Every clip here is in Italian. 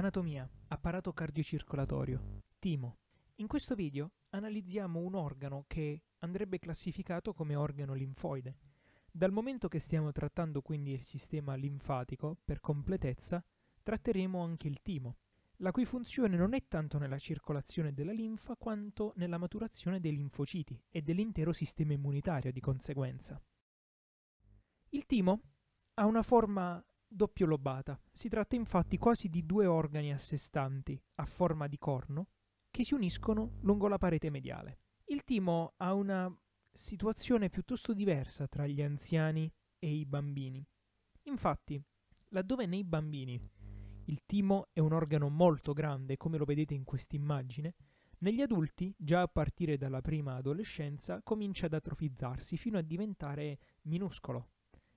Anatomia, apparato cardiocircolatorio. Timo. In questo video analizziamo un organo che andrebbe classificato come organo linfoide. Dal momento che stiamo trattando quindi il sistema linfatico, per completezza, tratteremo anche il timo, la cui funzione non è tanto nella circolazione della linfa quanto nella maturazione dei linfociti e dell'intero sistema immunitario di conseguenza. Il timo ha una forma doppio lobata. Si tratta infatti quasi di due organi a sé stanti, a forma di corno, che si uniscono lungo la parete mediale. Il timo ha una situazione piuttosto diversa tra gli anziani e i bambini. Infatti, laddove nei bambini il timo è un organo molto grande, come lo vedete in quest'immagine, negli adulti, già a partire dalla prima adolescenza, comincia ad atrofizzarsi fino a diventare minuscolo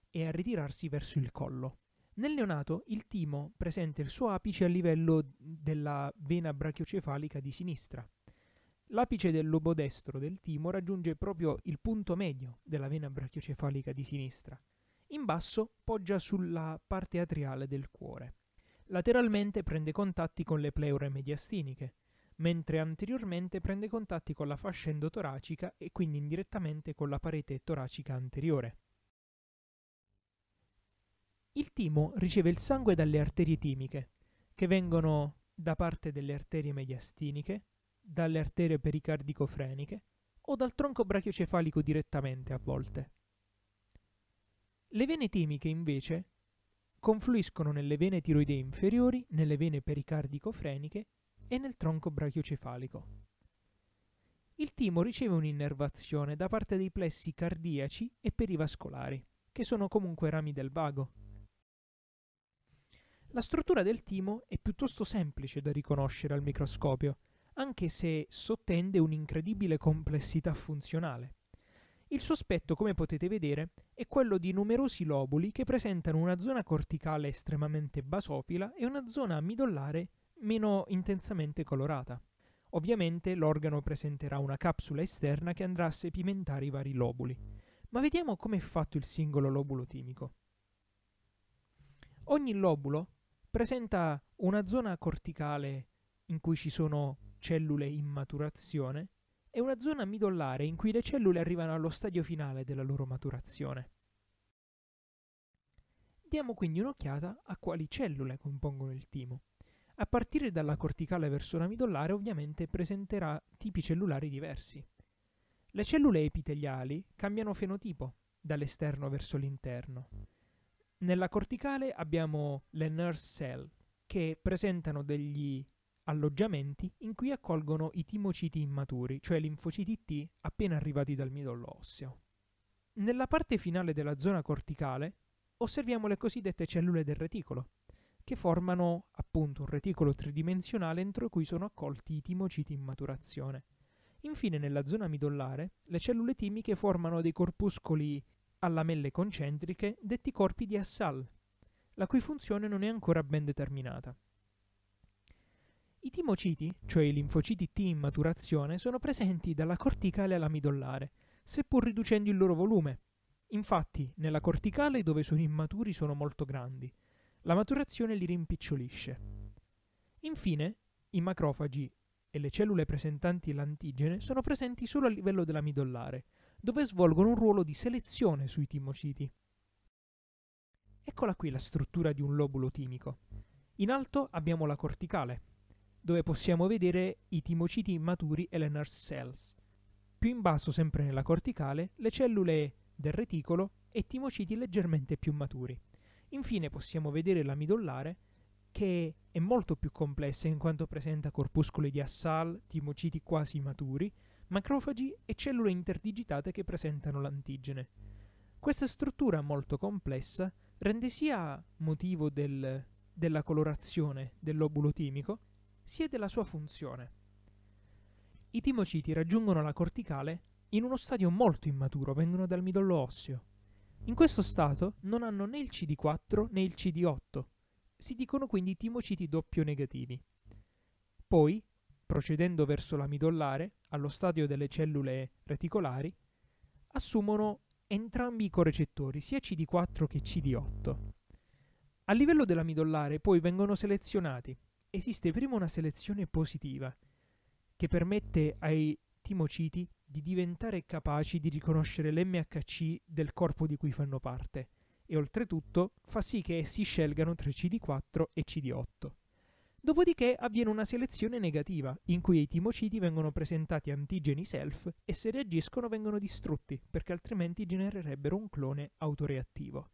e a ritirarsi verso il collo. Nel neonato il timo presenta il suo apice a livello della vena brachiocefalica di sinistra. L'apice del lobo destro del timo raggiunge proprio il punto medio della vena brachiocefalica di sinistra. In basso poggia sulla parte atriale del cuore. Lateralmente prende contatti con le pleure mediastiniche, mentre anteriormente prende contatti con la fascia endotoracica e quindi indirettamente con la parete toracica anteriore. Il timo riceve il sangue dalle arterie timiche, che vengono da parte delle arterie mediastiniche, dalle arterie pericardicofreniche o dal tronco brachiocefalico direttamente a volte. Le vene timiche, invece, confluiscono nelle vene tiroidee inferiori, nelle vene pericardicofreniche e nel tronco brachiocefalico. Il timo riceve un'innervazione da parte dei plessi cardiaci e perivascolari, che sono comunque rami del vago, la struttura del timo è piuttosto semplice da riconoscere al microscopio, anche se sottende un'incredibile complessità funzionale. Il suo aspetto, come potete vedere, è quello di numerosi lobuli che presentano una zona corticale estremamente basofila e una zona midollare meno intensamente colorata. Ovviamente l'organo presenterà una capsula esterna che andrà a sepimentare i vari lobuli. Ma vediamo come è fatto il singolo lobulo timico. Ogni lobulo presenta una zona corticale in cui ci sono cellule in maturazione e una zona midollare in cui le cellule arrivano allo stadio finale della loro maturazione. Diamo quindi un'occhiata a quali cellule compongono il timo. A partire dalla corticale verso la midollare ovviamente presenterà tipi cellulari diversi. Le cellule epiteliali cambiano fenotipo dall'esterno verso l'interno. Nella corticale abbiamo le nurse cell, che presentano degli alloggiamenti in cui accolgono i timociti immaturi, cioè linfociti T appena arrivati dal midollo osseo. Nella parte finale della zona corticale osserviamo le cosiddette cellule del reticolo, che formano appunto un reticolo tridimensionale entro cui sono accolti i timociti in maturazione. Infine, nella zona midollare, le cellule timiche formano dei corpuscoli a lamelle concentriche detti corpi di assal, la cui funzione non è ancora ben determinata. I timociti, cioè i linfociti T in maturazione, sono presenti dalla corticale alla midollare, seppur riducendo il loro volume. Infatti, nella corticale dove sono immaturi sono molto grandi. La maturazione li rimpicciolisce. Infine, i macrofagi e le cellule presentanti l'antigene sono presenti solo a livello della midollare, dove svolgono un ruolo di selezione sui timociti. Eccola qui la struttura di un lobulo timico. In alto abbiamo la corticale, dove possiamo vedere i timociti maturi e le nurse cells. Più in basso, sempre nella corticale, le cellule del reticolo e timociti leggermente più maturi. Infine possiamo vedere la midollare, che è molto più complessa in quanto presenta corpuscoli di assal, timociti quasi maturi macrofagi e cellule interdigitate che presentano l'antigene. Questa struttura molto complessa rende sia motivo del, della colorazione del lobulo timico, sia della sua funzione. I timociti raggiungono la corticale in uno stadio molto immaturo, vengono dal midollo osseo. In questo stato non hanno né il CD4 né il CD8, si dicono quindi timociti doppio negativi. Poi, procedendo verso la midollare, allo stadio delle cellule reticolari, assumono entrambi i corecettori, sia CD4 che CD8. A livello della midollare poi vengono selezionati. Esiste prima una selezione positiva, che permette ai timociti di diventare capaci di riconoscere l'MHC del corpo di cui fanno parte e oltretutto fa sì che essi scelgano tra CD4 e CD8. Dopodiché avviene una selezione negativa, in cui ai timociti vengono presentati antigeni self e se reagiscono vengono distrutti, perché altrimenti genererebbero un clone autoreattivo.